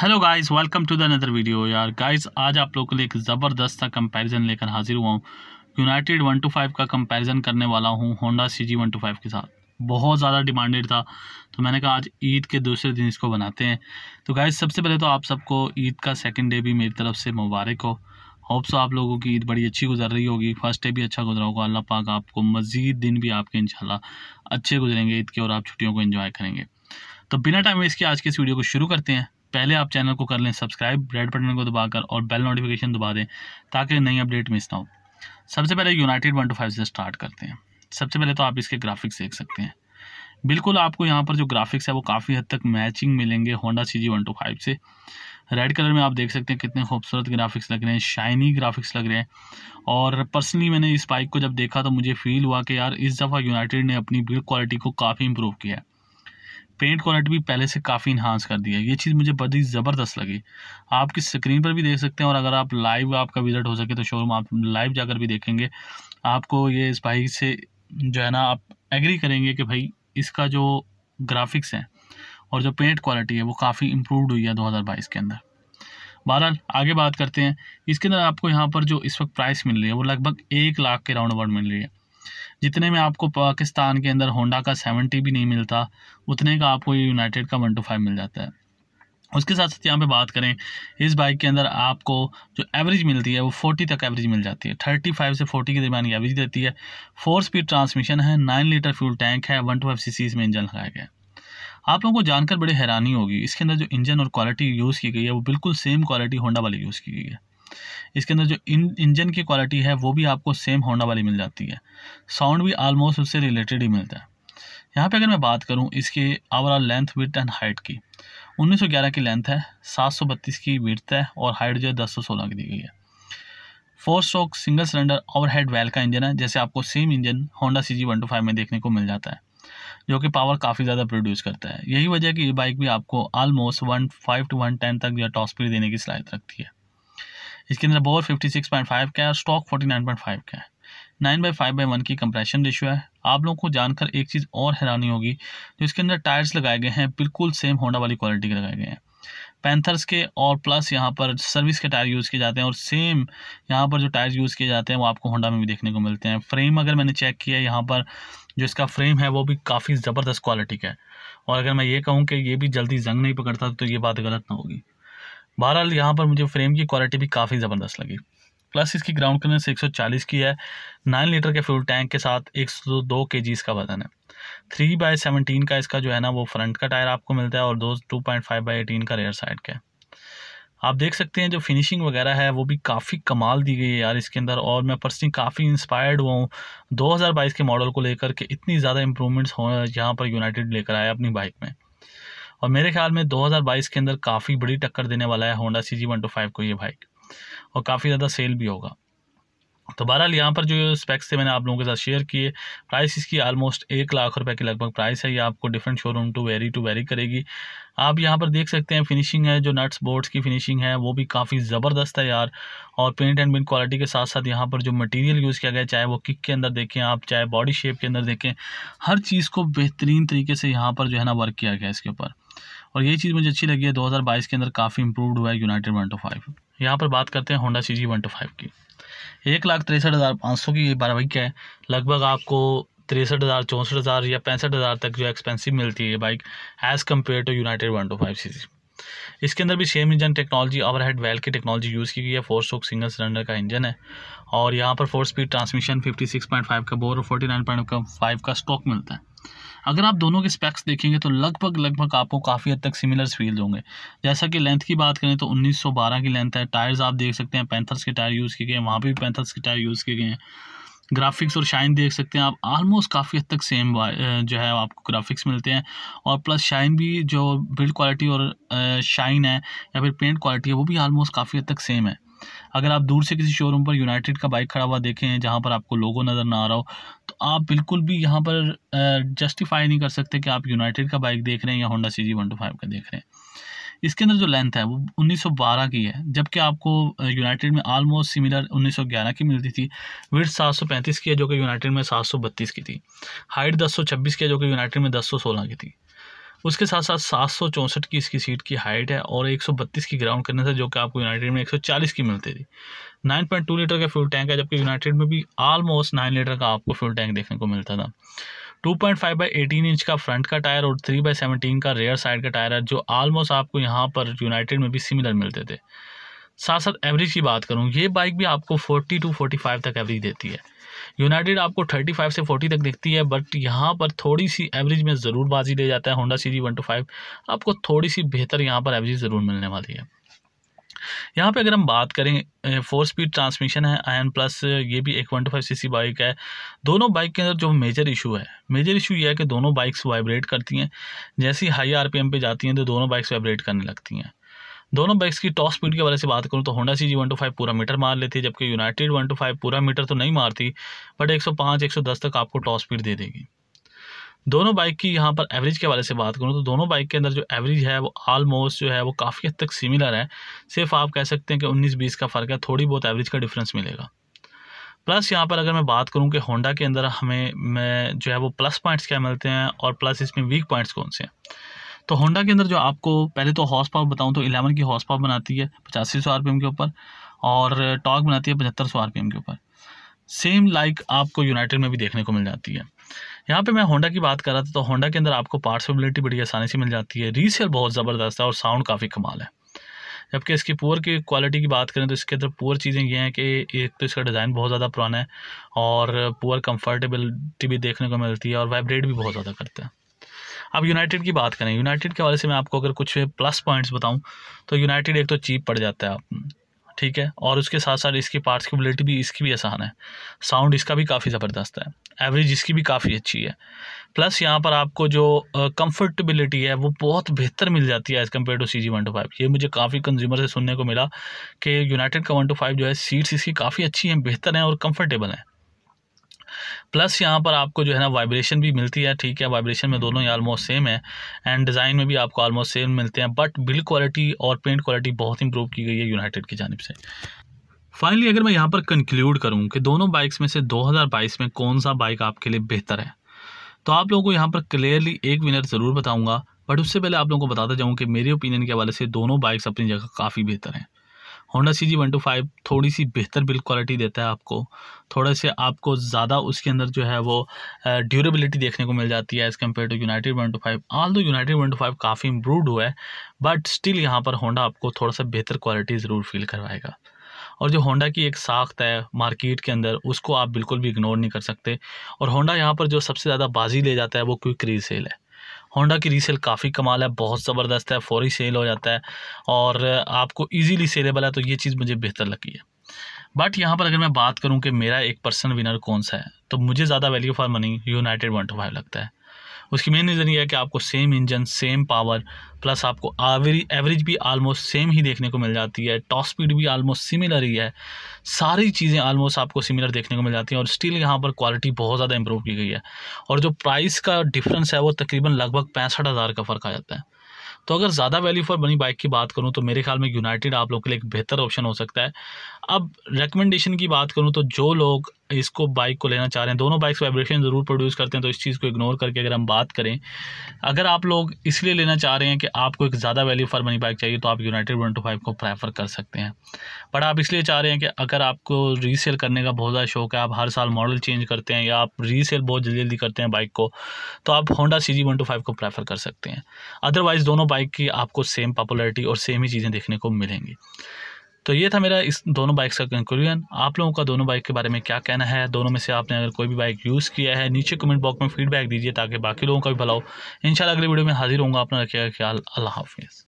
hello guys welcome to the another video यार guys आज आप लोगों के लिए एक ज़बरदस्त सा कंपैरिजन लेकर हाजिर हुआ हूँ यूनाइटेड वन टू फाइव का कंपैरिजन करने वाला हूँ Honda C G one two five के साथ बहुत ज़्यादा डिमांडेड था तो मैंने कहा आज ईद के दूसरे दिन इसको बनाते हैं तो गाइस सबसे पहले तो आप सबको ईद का सेकेंड डे भी मेरी तरफ से मुबारक हो होप्स आप लोगों की ईद बड़ी अच्छी गुजर रही होगी फर्स्ट डे भी अच्छा गुजरा होगा अल्लाह पाक आपको मज़ीद दिन भी आपके इंशाल्लाह अच्छे गुजरेंगे ईद के और आप छुट्टियों को इन्जॉय करेंगे तो बिना टाइम वेस्ट के आज के इस वीडियो को शुरू करते हैं पहले आप चैनल को कर लें सब्सक्राइब रेड बटन को दबाकर और बेल नोटिफिकेशन दबा दें ताकि नई अपडेट मिस ना हो सबसे पहले यूनाइटेड वन टू फाइव से स्टार्ट करते हैं सबसे पहले तो आप इसके ग्राफिक्स देख सकते हैं बिल्कुल आपको यहाँ पर जो ग्राफिक्स है वो काफ़ी हद तक मैचिंग मिलेंगे Honda C G one two five से रेड कलर में आप देख सकते हैं कितने खूबसूरत ग्राफिक्स लग रहे हैं शाइनी ग्राफिक्स लग रहे हैं और पर्सनली मैंने इस बाइक को जब देखा तो मुझे फील हुआ कि यार इस दफ़ा यूनाइटेड ने अपनी बिल्ड क्वालिटी को काफ़ी इंप्रूव किया है पेंट क्वालिटी भी पहले से काफ़ी इन्हांस कर दिया है ये चीज़ मुझे बड़ी ज़बरदस्त लगी आप स्क्रीन पर भी देख सकते हैं और अगर आप लाइव आपका विज़िट हो सके तो शोरूम आप लाइव जाकर भी देखेंगे आपको ये इस भाई से जो है ना आप एग्री करेंगे कि भाई इसका जो ग्राफिक्स है और जो पेंट क्वालिटी है वो काफ़ी इम्प्रूवड हुई है दो के अंदर बहरहाल आगे बात करते हैं इसके अंदर आपको यहाँ पर जो इस वक्त प्राइस मिल रही है वो लगभग एक लाख के राउंड अबाउट मिल रही है जितने में आपको पाकिस्तान के अंदर होंडा का सेवेंटी भी नहीं मिलता उतने का आपको यूनाइटेड का वन टू फाइव मिल जाता है उसके साथ साथ यहाँ पे बात करें इस बाइक के अंदर आपको जो एवरेज मिलती है वो फोर्टी तक एवरेज मिल जाती है थर्टी फाइव से फोर्टी के दरमियान एवरेज देती है फोर स्पीड ट्रांसमिशन है नाइन लीटर फ्यूल टैंक है वन टू फाइव सी इसमें इंजन लगाया गया आप लोगों को जानकर बड़ी हैरानी होगी इसके अंदर जो इंजन और क्वालिटी यूज़ की गई है वो बिल्कुल सेम क्वालिटी होंडा वाली यूज़ की गई है इसके अंदर जो इन इंजन की क्वालिटी है वो भी आपको सेम होंडा वाली मिल जाती है साउंड भी आलमोस्ट उससे रिलेटेड ही मिलता है यहाँ पे अगर मैं बात करूँ इसके overall length width and height की 1911 की लेंथ है 732 की विथ है और हाइट जो है दस की दी गई है four stroke single cylinder overhead valve का इंजन है जैसे आपको same engine Honda C G one two five में देखने को मिल जाता है जो कि पावर काफ़ी ज़्यादा प्रोड्यूस करता है यही वजह है कि ये बाइक भी आपको almost one five to one ten तक जो टॉप स्पीड देने की सलाहित रखती है इसके अंदर बोर 56.5 का है और स्टॉक 49.5 का है nine by five by one की कंप्रेशन रेशियो है आप लोगों को जानकर एक चीज़ और हैरानी होगी तो इसके अंदर टायर्स लगाए गए हैं बिल्कुल सेम होंडा वाली क्वालिटी के लगाए गए हैं पैंथर्स के और प्लस यहाँ पर सर्विस के टायर यूज़ किए जाते हैं और सेम यहाँ पर जो टायर यूज़ किए जाते हैं वो आपको होंडा में भी देखने को मिलते हैं फ्रेम अगर मैंने चेक किया यहाँ पर जो इसका फ्रेम है वो भी काफ़ी ज़बरदस्त क्वालिटी का है और अगर मैं ये कहूँ कि ये भी जल्दी जंग नहीं पकड़ता तो ये बात गलत ना होगी बहरहाल यहाँ पर मुझे फ्रेम की क्वालिटी भी काफ़ी ज़बरदस्त लगी प्लस इसकी ग्राउंड क्लियरेंस 140 की है 9 लीटर के फ्यूल टैंक के साथ 102 जी इसका वजन है 3 बाय 17 का इसका जो है ना वो फ्रंट का टायर आपको मिलता है और दो 2.5 बाई एटीन का रेयर साइड का है आप देख सकते हैं जो फिनिशिंग वगैरह है वो भी काफ़ी कमाल दी गई है यार इसके अंदर और मैं पर्सनली काफ़ी इंस्पायर्ड हुआ हूँ बाईस के मॉडल को लेकर के इतनी ज़्यादा इंप्रूवमेंट्स हो यहाँ पर यूनाइटेड लेकर आया अपनी बाइक में और मेरे ख्याल में 2022 के अंदर काफ़ी बड़ी टक्कर देने वाला है Honda C G one two five को ये बाइक और काफ़ी ज़्यादा सेल भी होगा तो बहरहाल यहाँ पर जो स्पेक्स थे मैंने आप लोगों के साथ शेयर किए प्राइस इसकी आलमोस्ट एक लाख रुपए के लगभग प्राइस है ये आपको different showroom to vary to vary करेगी आप यहाँ पर देख सकते हैं फिनिशिंग है जो नट्स बोर्ड्स की फिनिशिंग है वो भी काफ़ी ज़बरदस्त है यार और पेंट एंड पेंट क्वालिटी के साथ साथ यहाँ पर जो मटेरियल यूज़ किया गया चाहे वो किक के अंदर देखें आप चाहे बॉडी शेप के अंदर देखें हर चीज़ को बेहतरीन तरीके से यहाँ पर जो है ना वर्क किया गया इसके ऊपर और ये चीज़ मुझे अच्छी लगी है 2022 के अंदर काफ़ी इंप्रूवड हुआ है यूनाइटेड वन टू फाइव यहाँ पर बात करते हैं Honda C G one two five की एक लाख तिरसठ हज़ार पाँच सौ की ये बाइक है लगभग आपको तिरसठ हज़ार चौंसठ हज़ार या पैंसठ हज़ार तक जो एक्सपेंसिव मिलती है ये bike as compare to United one two five C इसके अंदर भी same engine technology overhead valve की टेक्नोलॉजी यूज़ की गई है फोर स्ट्रोक सिंगल सिलेंडर का इंजन है और यहाँ पर four speed transmission fifty six point five का बोर और फोर्टी नाइन फाइव का स्टॉक मिलता है अगर आप दोनों के स्पेक्स देखेंगे तो लगभग लगभग आपको काफ़ी हद तक सिमिलर्स फील होंगे जैसा कि लेंथ की बात करें तो 1912 की लेंथ है टायर्स आप देख सकते हैं पैंथर्स के टायर यूज़ किए गए हैं वहाँ पर भी पैंथर्स के टायर यूज़ किए गए हैं ग्राफिक्स और शाइन देख सकते हैं आप आलमोस्ट काफ़ी हद तक सेम जो है आपको ग्राफिक्स मिलते हैं और प्लस शाइन भी जो बिल्ड क्वालिटी और शाइन है या फिर पेंट क्वालिटी है वो भी आलमोस्ट काफ़ी हद तक सेम है अगर आप दूर से किसी शोरूम पर यूनाइटेड का बाइक खड़ा हुआ देखें जहाँ पर आपको लोगो नज़र ना आ रहा हो तो आप बिल्कुल भी यहाँ पर जस्टिफाई नहीं कर सकते कि आप यूनाइटेड का बाइक देख रहे हैं या Honda C G one two five का देख रहे हैं इसके अंदर जो लेंथ है वो 1912 की है जबकि आपको यूनाइटेड में आलमोस्ट सिमिलर 1911 की मिलती थी विथ 735 की है जो कि यूनाइटेड में 732 की थी हाइट 1026 की है जो कि यूनाइटेड में 1016 की थी उसके साथ साथ सात सौ चौंसठ की इसकी सीट की हाइट है और एक सौ बत्तीस की ग्राउंड करने से जो कि आपको यूनाइटेड में एक सौ चालीस की मिलती थी नाइन पॉइंट टू लीटर का फ्यूल टैंक है जबकि यूनाइटेड में भी आलमोस्ट नाइन लीटर का आपको फ्यूल टैंक देखने को मिलता था two point five by eighteen inch का फ्रंट का टायर और थ्री बाई सेवनटीन का रेयर साइड का टायर है जो आलमोस्ट आपको यहाँ पर यूनाइटेड में भी सिमिलर मिलते थे साथ साथ एवरेज की बात करूँ ये बाइक भी आपको फोर्टी टू फोर्टी फाइव तक एवरेज देती है यूनाइटेड आपको थर्टी फाइव से फोर्टी तक दिखती है बट यहाँ पर थोड़ी सी एवरेज में ज़रूर बाजी ले जाता है Honda C G one two five आपको थोड़ी सी बेहतर यहाँ पर एवरेज ज़रूर मिलने वाली है यहाँ पे अगर हम बात करें फोर स्पीड ट्रांसमिशन है आयन प्लस ये भी एक one two five C bike है दोनों बाइक के अंदर जो मेजर इशू है मेजर इशू ये है कि दोनों बाइक्स वाइब्रेट करती हैं जैसे ही हाई आर पे जाती हैं तो दोनों बाइक्स वाइब्रेट करने लगती हैं दोनों बाइक्स की टॉप स्पीड के बारे से बात करूँ तो Honda C G one two five पूरा मीटर मार लेती है जबकि यूनाइटेड वन टू फाइव पूरा मीटर तो नहीं मारती बट एक सौ पाँच एक सौ दस तक आपको टॉप स्पीड दे देगी दोनों बाइक की यहाँ पर एवरेज के वाले से बात करूँ तो दोनों बाइक के अंदर जो एवरेज है वो आलमोस्ट जो है वो काफ़ी हद तक सिमिलर है सिर्फ आप कह सकते हैं कि उन्नीस बीस का फ़र्क है थोड़ी बहुत एवरेज का डिफरेंस मिलेगा प्लस यहाँ पर अगर मैं बात करूँ कि होंडा के अंदर हमें मैं जो है वो प्लस पॉइंट्स क्या मिलते हैं और प्लस इसमें वीक पॉइंट्स कौन से हैं तो होंडा के अंदर जो आपको पहले तो हॉर्स पावर बताऊँ तो एलेवन की हॉर्स पावर बनाती है पचासी सौ आर के ऊपर और टॉक बनाती है पचहत्तर सौ आर के ऊपर सेम लाइक आपको यूनाइटेड में भी देखने को मिल जाती है यहाँ पे मैं होंडा की बात कर रहा था तो होंडा के अंदर आपको पार्ट्स बड़ी आसानी से मिल जाती है रीसेल बहुत ज़बरदस्त है और साउंड काफ़ी कमाल है जबकि इसकी पुअर की क्वालिटी की बात करें तो इसके अंदर पुअर चीज़ें ये हैं कि एक तो इसका डिज़ाइन बहुत ज़्यादा पुराना है और पुअर कंफर्टेबिलिटी भी देखने को मिलती है और वाइब्रेट भी बहुत ज़्यादा करता है अब यूनाइटेड की बात करें यूनाइटेड के हवाले से मैं आपको अगर कुछ प्लस पॉइंट्स बताऊं तो यूनाइटेड एक तो चीप पड़ जाता है आप ठीक है और उसके साथ साथ इसकी पार्ट्स की क्वालिटी भी इसकी भी आसान है साउंड इसका भी काफ़ी ज़बरदस्त है एवरेज इसकी भी काफ़ी अच्छी है प्लस यहाँ पर आपको जो कंफर्टेबिलिटी है वो बहुत बेहतर मिल जाती है as compare to C G one two five ये मुझे काफ़ी कंज्यूमर से सुनने को मिला कि यूनाइटेड का वन टू फाइव जो है सीट्स इसकी काफ़ी अच्छी हैं बेहतर हैं और कंफर्टेबल हैं प्लस यहाँ पर आपको जो है ना वाइब्रेशन भी मिलती है ठीक है वाइब्रेशन में दोनों ही आलमोस्ट सेम है एंड डिज़ाइन में भी आपको आलमोस्ट सेम मिलते हैं बट बिल्ड क्वालिटी और पेंट क्वालिटी बहुत इंप्रूव की गई है यूनाइटेड की जानब से फाइनली अगर मैं यहाँ पर कंक्लूड करूँ कि दोनों बाइक्स में से 2022 में कौन सा बाइक आपके लिए बेहतर है तो आप लोगों को यहाँ पर क्लियरली एक विनर ज़रूर बताऊँगा बट उससे पहले आप लोगों को बताता जाऊँ कि मेरे ओपिनियन के हवाले से दोनों बाइक्स अपनी जगह काफ़ी बेहतर हैं Honda C G one two five थोड़ी सी बेहतर बिल्ड क्वालिटी देता है आपको थोड़े से आपको ज़्यादा उसके अंदर जो है वो ड्यूरेबिलिटी देखने को मिल जाती है as compare to United one two five although United one two five काफ़ी इम्प्रूवड हुआ है बट स्टिल यहाँ पर होंडा आपको थोड़ा सा बेहतर क्वालिटी ज़रूर फील करवाएगा और जो होंडा की एक साख्त है मार्केट के अंदर उसको आप बिल्कुल भी इग्नोर नहीं कर सकते और होंडा यहाँ पर जो सबसे ज़्यादा बाजी ले जाता है वो क्विक रीसेल है होंडा की रीसेल काफ़ी कमाल है बहुत ज़बरदस्त है फौरी सेल हो जाता है और आपको ईजीली सेलेबल है तो ये चीज़ मुझे बेहतर लगी है बट यहाँ पर अगर मैं बात करूँ कि मेरा एक पर्सन विनर कौन सा है तो मुझे ज़्यादा value for money United one two five लगता है उसकी मेन रीज़न ये है कि आपको same engine same power plus आपको एवरेज एवरेज भी आलमोस्ट सेम ही देखने को मिल जाती है टॉप स्पीड भी आलमोस्ट सिमिलर ही है सारी चीज़ें आलमोस्ट आपको सिमिलर देखने को मिल जाती हैं और स्टिल यहाँ पर क्वालिटी बहुत ज़्यादा इंप्रूव की गई है और जो प्राइस का डिफरेंस है वो तकरीबन लगभग पैंसठ हज़ार का फ़र्क आ जाता है तो अगर ज़्यादा वैल्यू फॉर बनी बाइक की बात करूँ तो मेरे ख्याल में यूनाइटेड आप लोग के लिए एक बेहतर ऑप्शन हो सकता है अब रिकमेंडेशन की बात करूँ तो जो लोग इसको बाइक को लेना चाह रहे हैं दोनों बाइक्स वाइब्रेशन ज़रूर प्रोड्यूस करते हैं तो इस चीज़ को इग्नोर करके अगर हम बात करें अगर आप लोग इसलिए लेना चाह रहे हैं कि आपको एक ज़्यादा वैल्यू फॉर मनी बाइक चाहिए तो आप यूनाइटेड वन टू फाइव को प्रेफर कर सकते हैं बट आप इसलिए चाह रहे हैं कि अगर आपको रीसेल करने का बहुत ज़्यादा शौक है आप हर साल मॉडल चेंज करते हैं या आप रीसेल बहुत जल्दी जल्दी करते हैं बाइक को तो आप Honda C G one two five को प्रेफर कर सकते हैं अदरवाइज़ दोनों बाइक की आपको सेम पॉपुलरिटी और सेम ही चीज़ें देखने को मिलेंगी तो ये था मेरा इस दोनों बाइक्स का कंक्लूजन आप लोगों का दोनों बाइक के बारे में क्या कहना है दोनों में से आपने अगर कोई भी बाइक यूज़ किया है नीचे कमेंट बॉक्स में फीडबैक दीजिए ताकि बाकी लोगों का भी भलाओ इन अगले वीडियो में हाजिर होंगे अपना रखिएगा ख्याल अल्लाह हाफिज़